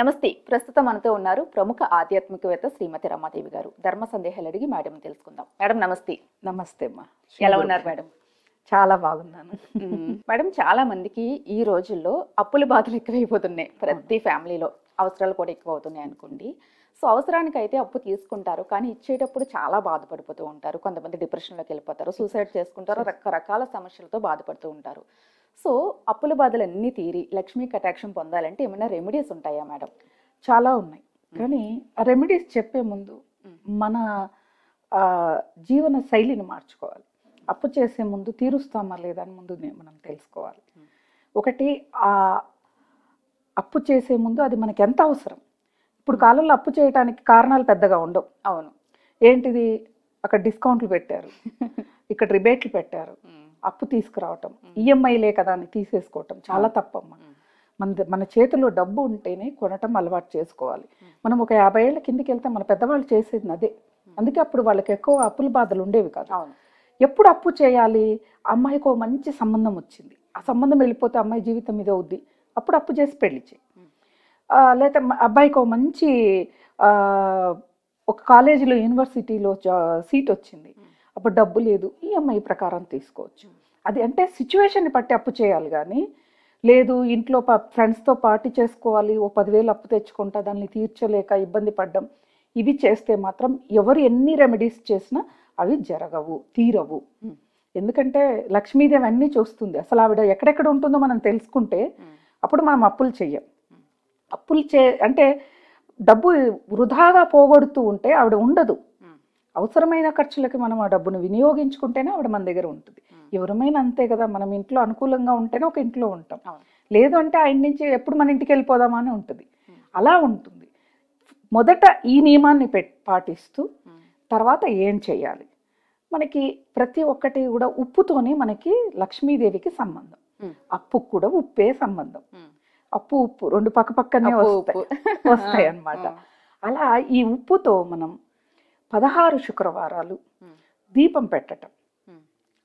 నమస్తే ప్రస్తుతం మనతో ఉన్నారు ప్రముఖ ఆధ్యాత్మికవేత్త శ్రీమతి రమాదేవి గారు ధర్మ సందేహాలు అడిగి మేడం తెలుసుకుందాం మేడం నమస్తే నమస్తే అమ్మా ఎలా ఉన్నారు మేడం చాలా బాగున్నాను మేడం చాలా మందికి ఈ రోజుల్లో అప్పుల బాధలు ఎక్కువైపోతున్నాయి ప్రతి ఫ్యామిలీలో అవసరాలు కూడా ఎక్కువ అవుతున్నాయి అనుకోండి సో అవసరానికి అయితే అప్పు తీసుకుంటారు కానీ ఇచ్చేటప్పుడు చాలా బాధపడిపోతూ ఉంటారు కొంతమంది డిప్రెషన్లోకి వెళ్ళిపోతారు సూసైడ్ చేసుకుంటారు రకరకాల సమస్యలతో బాధపడుతూ ఉంటారు సో అప్పుల బాధలన్నీ తీరి లక్ష్మీ కటాక్షం పొందాలంటే ఏమైనా రెమెడీస్ ఉంటాయా మేడం చాలా ఉన్నాయి కానీ రెమెడీస్ చెప్పే ముందు మన జీవన శైలిని మార్చుకోవాలి అప్పు చేసే ముందు తీరుస్తామా లేదా అని ముందు మనం తెలుసుకోవాలి ఒకటి ఆ అప్పు చేసే ముందు అది మనకి ఎంత అవసరం ఇప్పుడు కాలంలో అప్పు చేయడానికి కారణాలు పెద్దగా ఉండవు అవును ఏంటిది అక్కడ డిస్కౌంట్లు పెట్టారు ఇక్కడ రిబేట్లు పెట్టారు అప్పు తీసుకురావటం ఈఎంఐలే e కదా అని తీసేసుకోవటం చాలా తప్పమ్మ మన మన చేతిలో డబ్బు ఉంటేనే కొనటం అలవాటు చేసుకోవాలి మనం ఒక యాభై ఏళ్ళ కిందికి వెళ్తే మన పెద్దవాళ్ళు చేసేది అదే అందుకే అప్పుడు వాళ్ళకి ఎక్కువ అప్పుల బాధలు ఉండేవి కాదు ఎప్పుడు అప్పు చేయాలి అమ్మాయికి ఒక మంచి సంబంధం వచ్చింది ఆ సంబంధం వెళ్ళిపోతే అమ్మాయి జీవితం మీద అవుద్ది అప్పుడు అప్పు చేసి పెళ్లి చేయి లేకపోతే అబ్బాయికి ఒక మంచి ఒక కాలేజీలో యూనివర్సిటీలో సీట్ వచ్చింది అప్పుడు డబ్బు లేదు ఈఎంఐ e ప్రకారం తీసుకోవచ్చు అది అంటే సిచ్యువేషన్ని బట్టి అప్పు చేయాలి కానీ లేదు ఇంట్లో ప ఫ్రెండ్స్తో పార్టీ చేసుకోవాలి ఓ పదివేలు అప్పు తెచ్చుకుంటా దాన్ని తీర్చలేక ఇబ్బంది పడ్డం ఇవి చేస్తే మాత్రం ఎవరు ఎన్ని రెమెడీస్ చేసినా అవి జరగవు తీరవు ఎందుకంటే లక్ష్మీదేవి అన్నీ చూస్తుంది అసలు ఆవిడ ఎక్కడెక్కడ ఉంటుందో మనం తెలుసుకుంటే అప్పుడు మనం అప్పులు చెయ్యం అప్పులు చే అంటే డబ్బు వృధాగా పోగొడుతూ ఉంటే ఆవిడ ఉండదు అవసరమైన ఖర్చులకి మనం ఆ డబ్బును వినియోగించుకుంటేనే ఆవిడ మన దగ్గర ఉంటుంది ఎవరమైనా అంతే కదా మనం ఇంట్లో అనుకూలంగా ఉంటేనే ఒక ఇంట్లో ఉంటాం లేదు అంటే ఆయన నుంచి ఎప్పుడు మన ఇంటికి వెళ్ళిపోదామా అని ఉంటుంది అలా ఉంటుంది మొదట ఈ నియమాన్ని పె పాటిస్తూ తర్వాత ఏం చేయాలి మనకి ప్రతి ఒక్కటి కూడా ఉప్పుతోనే మనకి లక్ష్మీదేవికి సంబంధం అప్పు కూడా ఉప్పే సంబంధం అప్పు ఉప్పు రెండు పక్క పక్కనే వస్తాయి వస్తాయి అనమాట అలా ఈ ఉప్పుతో మనం పదహారు శుక్రవారాలు దీపం పెట్టటం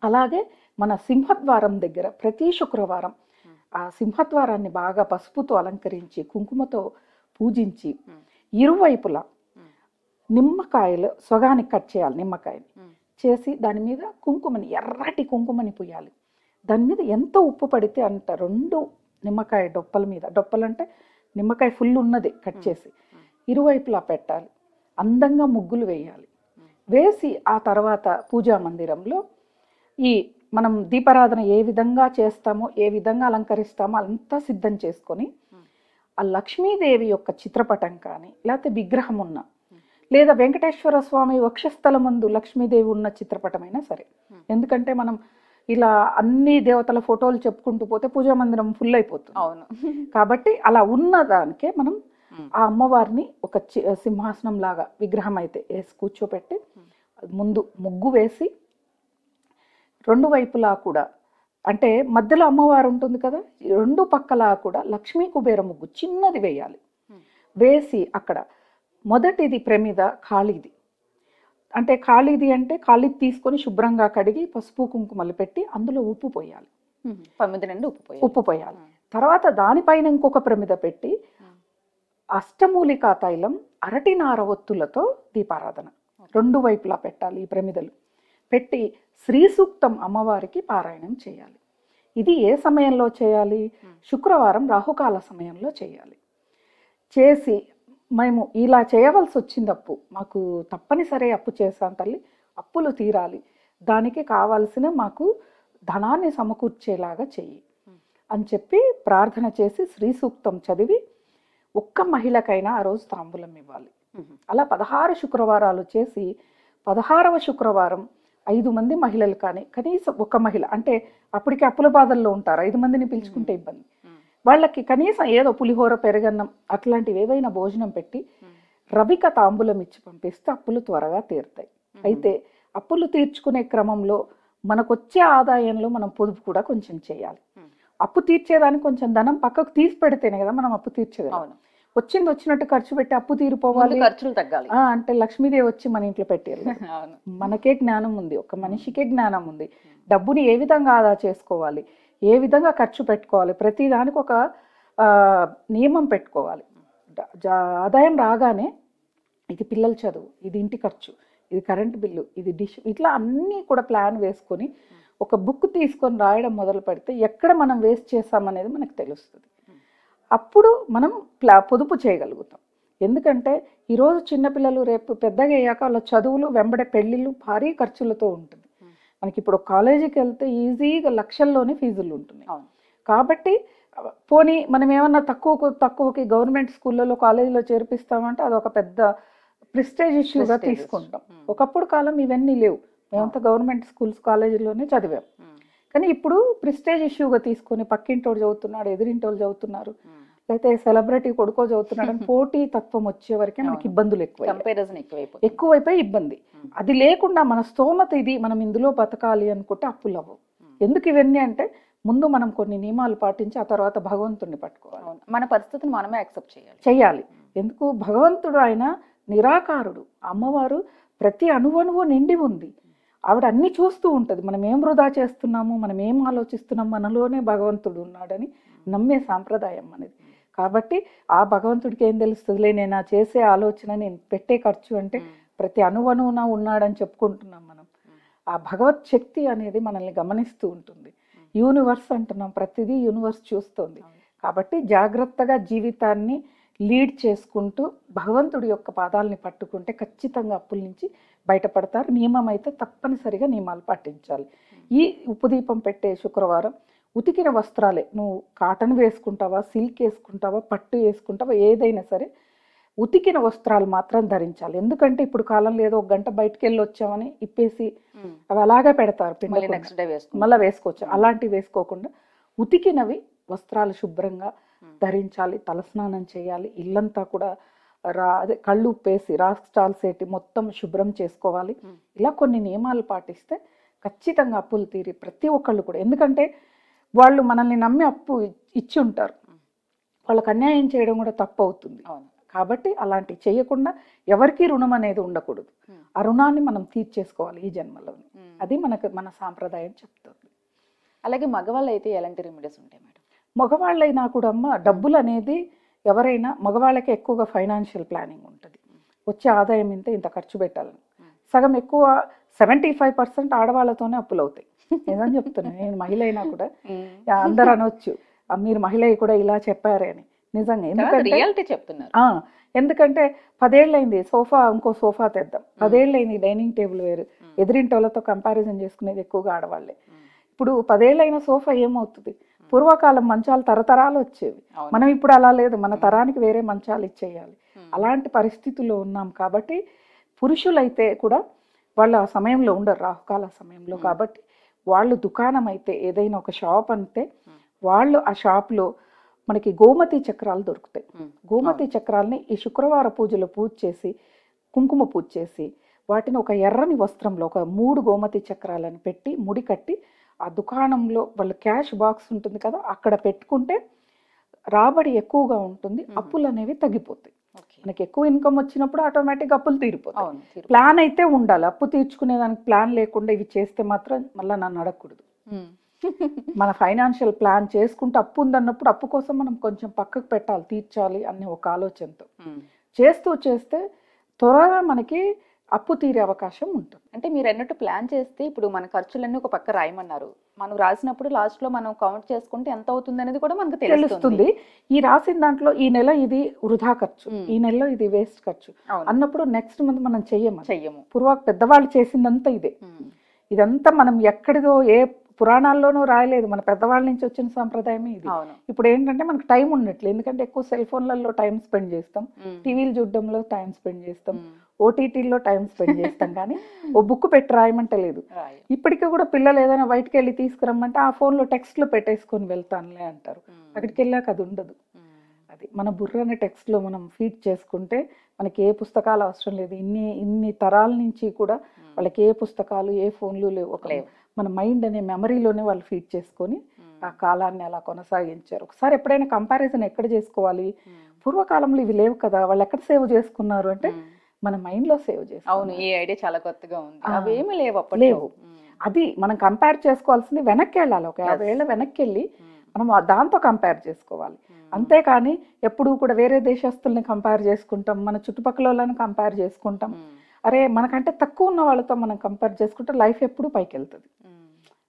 అలాగే మన సింహద్వారం దగ్గర ప్రతి శుక్రవారం ఆ సింహద్వారాన్ని బాగా పసుపుతో అలంకరించి కుంకుమతో పూజించి ఇరువైపులా నిమ్మకాయలు సొగానికి కట్ చేయాలి నిమ్మకాయని చేసి దాని మీద కుంకుమని ఎర్రటి కుంకుమని పుయ్యాలి దాని మీద ఎంత ఉప్పు పడితే అంత రెండు నిమ్మకాయ డొప్పల మీద డొప్పలంటే నిమ్మకాయ ఫుల్ ఉన్నది కట్ చేసి ఇరువైపులా పెట్టాలి అందంగా ముగ్గులు వేయాలి వేసి ఆ తర్వాత పూజా మందిరంలో ఈ మనం దీపారాధన ఏ విధంగా చేస్తామో ఏ విధంగా అలంకరిస్తామో అంతా సిద్ధం చేసుకొని ఆ లక్ష్మీదేవి యొక్క చిత్రపటం కానీ లేకపోతే విగ్రహం ఉన్న లేదా వెంకటేశ్వర స్వామి వక్షస్థల ముందు లక్ష్మీదేవి ఉన్న చిత్రపటమైనా సరే ఎందుకంటే మనం ఇలా అన్ని దేవతల ఫోటోలు చెప్పుకుంటూ పోతే పూజా మందిరం ఫుల్ అయిపోతుంది అవును కాబట్టి అలా ఉన్న దానికే మనం Hmm. ఆ అమ్మవారిని ఒక సింహాసనం లాగా విగ్రహం అయితే వేసి కూర్చోపెట్టి hmm. ముందు ముగ్గు వేసి రెండు వైపులా కూడా అంటే మధ్యలో అమ్మవారు ఉంటుంది కదా రెండు పక్కలా కూడా లక్ష్మీ కుబేర ముగ్గు చిన్నది వేయాలి hmm. వేసి అక్కడ మొదటిది ప్రమిద ఖాళీది అంటే ఖాళీది అంటే ఖాళీ తీసుకొని శుభ్రంగా కడిగి పసుపు కుంకుమలు పెట్టి అందులో ఉప్పు పోయాలి ప్రమిద నిండి ఉప్పు పోయాలి ఉప్పు పోయాలి తర్వాత దానిపైన ఇంకొక ప్రమిద పెట్టి అష్టమూలికా తైలం అరటి నార ఒత్తులతో దీపారాధన రెండు వైపులా పెట్టాలి ఈ ప్రమిదలు పెట్టి శ్రీ సూక్తం అమ్మవారికి పారాయణం చేయాలి ఇది ఏ సమయంలో చేయాలి శుక్రవారం రాహుకాల సమయంలో చేయాలి చేసి మేము ఇలా చేయవలసి వచ్చింది అప్పు మాకు తప్పనిసరి అప్పు చేశాను తల్లి అప్పులు తీరాలి దానికి కావాల్సిన మాకు ధనాన్ని సమకూర్చేలాగా చెయ్యి అని చెప్పి ప్రార్థన చేసి శ్రీ సూక్తం చదివి ఒక్క మహిళకైనా ఆ రోజు తాంబూలం ఇవ్వాలి అలా పదహారు శుక్రవారాలు చేసి పదహారవ శుక్రవారం ఐదు మంది మహిళలు కానీ కనీసం ఒక మహిళ అంటే అప్పటికి అప్పుల బాధల్లో ఉంటారు ఐదు మందిని పిలుచుకుంటే ఇబ్బంది వాళ్ళకి కనీసం ఏదో పులిహోర పెరగన్నం అట్లాంటివి ఏవైనా భోజనం పెట్టి రవిక తాంబూలం ఇచ్చి పంపిస్తే అప్పులు త్వరగా తీరుతాయి అయితే అప్పులు తీర్చుకునే క్రమంలో మనకొచ్చే ఆదాయంలో మనం పొదుపు కూడా కొంచెం చేయాలి అప్పు తీర్చేదానికి కొంచెం ధనం పక్కకు తీసి పెడితేనే కదా మనం అప్పు తీర్చేది వచ్చింది వచ్చినట్టు ఖర్చు పెట్టి అప్పు తీరిపోవాలి ఖర్చులు తగ్గాలి అంటే లక్ష్మీదేవి వచ్చి మన ఇంట్లో పెట్టారు మనకే జ్ఞానం ఉంది ఒక మనిషికే జ్ఞానం ఉంది డబ్బుని ఏ విధంగా ఆదా చేసుకోవాలి ఏ విధంగా ఖర్చు పెట్టుకోవాలి ప్రతి దానికి ఒక నియమం పెట్టుకోవాలి ఆదాయం రాగానే ఇది పిల్లల చదువు ఇది ఇంటి ఖర్చు ఇది కరెంట్ బిల్లు ఇది డిష్ ఇట్లా అన్నీ కూడా ప్లాన్ వేసుకొని ఒక బుక్ తీసుకొని రాయడం మొదలు పెడితే ఎక్కడ మనం వేస్ట్ చేసామనేది మనకు తెలుస్తుంది అప్పుడు మనం ప్లా పొదుపు చేయగలుగుతాం ఎందుకంటే ఈరోజు చిన్నపిల్లలు రేపు పెద్దగా అయ్యాక వాళ్ళ చదువులు వెంబడే పెళ్ళిళ్ళు భారీ ఖర్చులతో ఉంటుంది మనకి ఇప్పుడు కాలేజీకి వెళ్తే ఈజీగా లక్షల్లోనే ఫీజులు ఉంటున్నాయి కాబట్టి పోనీ మనం ఏమన్నా తక్కువ తక్కువకి గవర్నమెంట్ స్కూళ్ళలో కాలేజీలో చేర్పిస్తామంటే అది ఒక పెద్ద ప్రిస్టేజ్ ఇష్యూగా తీసుకుంటాం ఒకప్పుడు కాలం ఇవన్నీ లేవు మేమంతా గవర్నమెంట్ స్కూల్స్ కాలేజీలోనే చదివాం కానీ ఇప్పుడు ప్రిస్టేజ్ ఇష్యూగా తీసుకొని పక్కింటోడు చదువుతున్నాడు వాళ్ళు చదువుతున్నారు లేకపోతే సెలబ్రిటీ కొడుకో చదువుతున్నాడు అని పోటీ తత్వం వచ్చే వరకే మనకి ఇబ్బందులు ఎక్కువ ఎక్కువైపోయి ఎక్కువైపోయి ఇబ్బంది అది లేకుండా మన స్తోమత ఇది మనం ఇందులో బతకాలి అనుకుంటే అప్పులు అవ్వవు ఎందుకు ఇవన్నీ అంటే ముందు మనం కొన్ని నియమాలు పాటించి ఆ తర్వాత భగవంతుడిని పట్టుకోవాలి మన పరిస్థితిని మనమే యాక్సెప్ట్ చేయాలి చేయాలి ఎందుకు భగవంతుడు ఆయన నిరాకారుడు అమ్మవారు ప్రతి అణువణువు నిండి ఉంది ఆవిడ అన్నీ చూస్తూ ఉంటుంది మనం ఏం వృధా చేస్తున్నాము మనం ఏం ఆలోచిస్తున్నాం మనలోనే భగవంతుడు ఉన్నాడని నమ్మే సాంప్రదాయం అనేది కాబట్టి ఆ భగవంతుడికి ఏం తెలుస్తుందిలే నేను ఆ చేసే ఆలోచన నేను పెట్టే ఖర్చు అంటే ప్రతి అణువణువున ఉన్నాడని చెప్పుకుంటున్నాం మనం ఆ భగవత్ శక్తి అనేది మనల్ని గమనిస్తూ ఉంటుంది యూనివర్స్ అంటున్నాం ప్రతిదీ యూనివర్స్ చూస్తుంది కాబట్టి జాగ్రత్తగా జీవితాన్ని లీడ్ చేసుకుంటూ భగవంతుడి యొక్క పాదాలని పట్టుకుంటే ఖచ్చితంగా అప్పుల నుంచి బయటపడతారు నియమం అయితే తప్పనిసరిగా నియమాలు పాటించాలి ఈ ఉపదీపం పెట్టే శుక్రవారం ఉతికిన వస్త్రాలే నువ్వు కాటన్ వేసుకుంటావా సిల్క్ వేసుకుంటావా పట్టు వేసుకుంటావా ఏదైనా సరే ఉతికిన వస్త్రాలు మాత్రం ధరించాలి ఎందుకంటే ఇప్పుడు కాలం లేదో ఒక గంట బయటకు వెళ్ళి వచ్చామని ఇప్పేసి అవి అలాగే పెడతారు పిండి నెక్స్ట్ డే వేసుకో మళ్ళీ వేసుకోవచ్చు అలాంటివి వేసుకోకుండా ఉతికినవి వస్త్రాలు శుభ్రంగా ధరించాలి తలస్నానం చేయాలి ఇల్లంతా కూడా రా అదే కళ్ళు ఉప్పేసి రాష్ట్రాల్సేటి మొత్తం శుభ్రం చేసుకోవాలి ఇలా కొన్ని నియమాలు పాటిస్తే ఖచ్చితంగా అప్పులు తీరి ప్రతి ఒక్కళ్ళు కూడా ఎందుకంటే వాళ్ళు మనల్ని నమ్మి అప్పు ఇచ్చి ఉంటారు వాళ్ళకి అన్యాయం చేయడం కూడా తప్పు అవుతుంది కాబట్టి అలాంటి చేయకుండా ఎవరికీ రుణం అనేది ఉండకూడదు ఆ రుణాన్ని మనం తీర్చేసుకోవాలి ఈ జన్మలో అది మనకు మన సాంప్రదాయం చెప్తుంది అలాగే మగవాళ్ళు అయితే ఎలాంటి రెమెడీస్ ఉంటాయి మేడం మగవాళ్ళైనా కూడా అమ్మ డబ్బులు అనేది ఎవరైనా మగవాళ్ళకే ఎక్కువగా ఫైనాన్షియల్ ప్లానింగ్ ఉంటుంది వచ్చే ఆదాయం ఇంత ఇంత ఖర్చు పెట్టాలని సగం ఎక్కువ సెవెంటీ ఫైవ్ పర్సెంట్ ఆడవాళ్ళతోనే అప్పులు అవుతాయి ఏదని చెప్తున్నాను నేను మహిళ అయినా కూడా అందరు అనొచ్చు మీరు మహిళ కూడా ఇలా చెప్పారే అని నిజంగా ఎందుకంటే రియాలిటీ చెప్తున్నారు ఎందుకంటే పదేళ్ళైంది సోఫా ఇంకో సోఫా తెద్దాం పదేళ్ళైంది డైనింగ్ టేబుల్ వేరు ఎదిరింటి వాళ్ళతో కంపారిజన్ చేసుకునేది ఎక్కువగా ఆడవాళ్ళే ఇప్పుడు పదేళ్ళైన సోఫా ఏమవుతుంది పూర్వకాలం మంచాలు తరతరాలు వచ్చేవి మనం ఇప్పుడు అలా లేదు మన తరానికి వేరే మంచాలు ఇచ్చేయాలి అలాంటి పరిస్థితుల్లో ఉన్నాం కాబట్టి పురుషులైతే కూడా వాళ్ళు ఆ సమయంలో ఉండరు రాహుకాల సమయంలో కాబట్టి వాళ్ళు దుకాణం అయితే ఏదైనా ఒక షాప్ అంటే వాళ్ళు ఆ షాప్లో మనకి గోమతి చక్రాలు దొరుకుతాయి గోమతి చక్రాలని ఈ శుక్రవార పూజలో పూజ చేసి కుంకుమ పూజ చేసి వాటిని ఒక ఎర్రని వస్త్రంలో ఒక మూడు గోమతి చక్రాలను పెట్టి ముడి కట్టి ఆ దుకాణంలో వాళ్ళ క్యాష్ బాక్స్ ఉంటుంది కదా అక్కడ పెట్టుకుంటే రాబడి ఎక్కువగా ఉంటుంది అప్పులు అనేవి తగ్గిపోతాయి మనకి ఎక్కువ ఇన్కమ్ వచ్చినప్పుడు ఆటోమేటిక్ అప్పులు తీరిపోతాయి ప్లాన్ అయితే ఉండాలి అప్పు తీర్చుకునే దానికి ప్లాన్ లేకుండా ఇవి చేస్తే మాత్రం మళ్ళీ నన్ను అడగకూడదు మన ఫైనాన్షియల్ ప్లాన్ చేసుకుంటే అప్పు ఉందన్నప్పుడు అప్పు కోసం మనం కొంచెం పక్కకు పెట్టాలి తీర్చాలి అనే ఒక ఆలోచనతో చేస్తూ చేస్తే త్వరగా మనకి అప్పు తీరే అవకాశం ఉంటుంది అంటే మీరు అన్నట్టు ప్లాన్ చేస్తే ఇప్పుడు మన ఖర్చులన్నీ ఒక పక్క రాయమన్నారు మనం రాసినప్పుడు లాస్ట్లో మనం కౌంట్ చేసుకుంటే ఎంత అవుతుంది అనేది కూడా మనకు తెలుస్తుంది ఈ రాసిన దాంట్లో ఈ నెల ఇది వృధా ఖర్చు ఈ నెలలో ఇది వేస్ట్ ఖర్చు అన్నప్పుడు నెక్స్ట్ మంత్ మనం చెయ్యము చెయ్యము పూర్వ పెద్దవాళ్ళు చేసిందంతా ఇదే ఇదంతా మనం ఎక్కడిదో ఏ పురాణాల్లోనూ రాయలేదు మన పెద్దవాళ్ళ నుంచి వచ్చిన సాంప్రదాయమే ఇది ఇప్పుడు ఏంటంటే మనకు టైం ఉండట్లేదు ఎందుకంటే ఎక్కువ సెల్ ఫోన్లలో టైం స్పెండ్ చేస్తాం టీవీలు చూడడంలో టైం స్పెండ్ చేస్తాం ఓటీటీల్లో టైం స్పెండ్ చేస్తాం కానీ ఓ బుక్ పెట్టి రాయమంటలేదు ఇప్పటికీ కూడా పిల్లలు ఏదైనా బయటకు వెళ్ళి తీసుకురమ్మంటే ఆ ఫోన్లో టెక్స్ట్లో పెట్టేసుకొని వెళ్తానులే అంటారు అక్కడికి వెళ్ళాక అది ఉండదు అది మన బుర్రని టెక్స్ట్లో మనం ఫీడ్ చేసుకుంటే మనకి ఏ పుస్తకాలు అవసరం లేదు ఇన్ని ఇన్ని తరాల నుంచి కూడా వాళ్ళకి ఏ పుస్తకాలు ఏ ఫోన్లు లేవు ఒక మన మైండ్ అనే మెమరీలోనే వాళ్ళు ఫీడ్ చేసుకొని ఆ కాలాన్ని అలా కొనసాగించారు ఒకసారి ఎప్పుడైనా కంపారిజన్ ఎక్కడ చేసుకోవాలి పూర్వకాలంలో ఇవి లేవు కదా వాళ్ళు ఎక్కడ సేవ్ చేసుకున్నారు అంటే మన మైండ్ లో సేవ్ చేస్తాం అవును ఈ ఐడియా చాలా కొత్తగా ఉంది అవేమి లేవు అప్పుడు లేవు అది మనం కంపేర్ చేసుకోవాల్సింది వెనక్కి వెళ్ళాలి ఒక యాభై ఏళ్ళ వెనక్కి వెళ్ళి మనం దాంతో కంపేర్ చేసుకోవాలి అంతేకాని ఎప్పుడు కూడా వేరే దేశస్తుల్ని కంపేర్ చేసుకుంటాం మన చుట్టుపక్కల వాళ్ళని కంపేర్ చేసుకుంటాం అరే మనకంటే తక్కువ ఉన్న వాళ్ళతో మనం కంపేర్ చేసుకుంటే లైఫ్ ఎప్పుడు పైకి వెళ్తుంది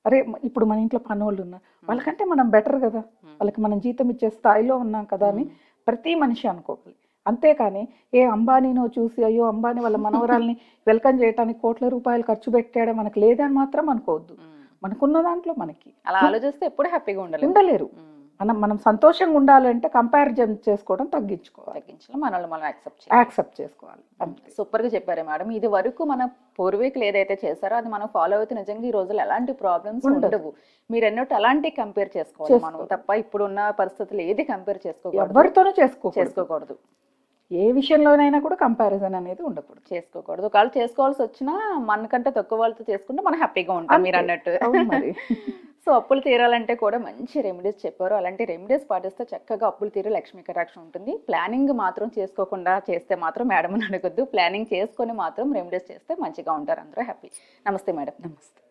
అరే ఇప్పుడు మన ఇంట్లో పని వాళ్ళు ఉన్నారు వాళ్ళకంటే మనం బెటర్ కదా వాళ్ళకి మనం జీతం ఇచ్చే స్థాయిలో ఉన్నాం కదా అని ప్రతి మనిషి అనుకోవాలి అంతేకాని ఏ అంబానీనో చూసి అయ్యో అంబానీ వాళ్ళ మనవరాల్ని వెల్కమ్ చేయడానికి కోట్ల రూపాయలు ఖర్చు పెట్టాడే మనకు లేదని మాత్రం అనుకోవద్దు మనకున్న దాంట్లో మనకి అలా ఆలోచిస్తే ఎప్పుడు హ్యాపీగా ఉండాలి ఉండలేరు మనం మనం సంతోషంగా ఉండాలంటే కంపారిజన్ చేసుకోవడం తగ్గించుకోవాలి తగ్గించడం మనల్ని మనం యాక్సెప్ట్ యాక్సెప్ట్ చేసుకోవాలి సూపర్గా చెప్పారు మేడం ఇది వరకు మన పూర్వీకులు ఏదైతే చేశారో అది మనం ఫాలో అవుతే నిజంగా ఈ రోజులు ఎలాంటి ప్రాబ్లమ్స్ ఉండవు మీరు ఎన్నోటి అలాంటి కంపేర్ చేసుకోవాలి మనం తప్ప ఇప్పుడున్న పరిస్థితులు ఏది కంపేర్ చేసుకోవాలి ఎవరితోనూ చేసుకో చేసుకోకూడదు ఏ విషయంలోనైనా కూడా కంపారిజన్ అనేది ఉండకూడదు చేసుకోకూడదు ఒకవేళ చేసుకోవాల్సి వచ్చినా మనకంటే తక్కువ వాళ్ళతో చేసుకుంటే మనం హ్యాపీగా ఉంటాం మీరు అన్నట్టు సో అప్పులు తీరాలంటే కూడా మంచి రెమెడీస్ చెప్పారు అలాంటి రెమెడీస్ పాటిస్తే చక్కగా అప్పులు తీరి లక్ష్మీ కటాక్షం ఉంటుంది ప్లానింగ్ మాత్రం చేసుకోకుండా చేస్తే మాత్రం మేడం అని అడగద్దు ప్లానింగ్ చేసుకొని మాత్రం రెమెడీస్ చేస్తే మంచిగా ఉంటారు అందరూ హ్యాపీ నమస్తే మేడం నమస్తే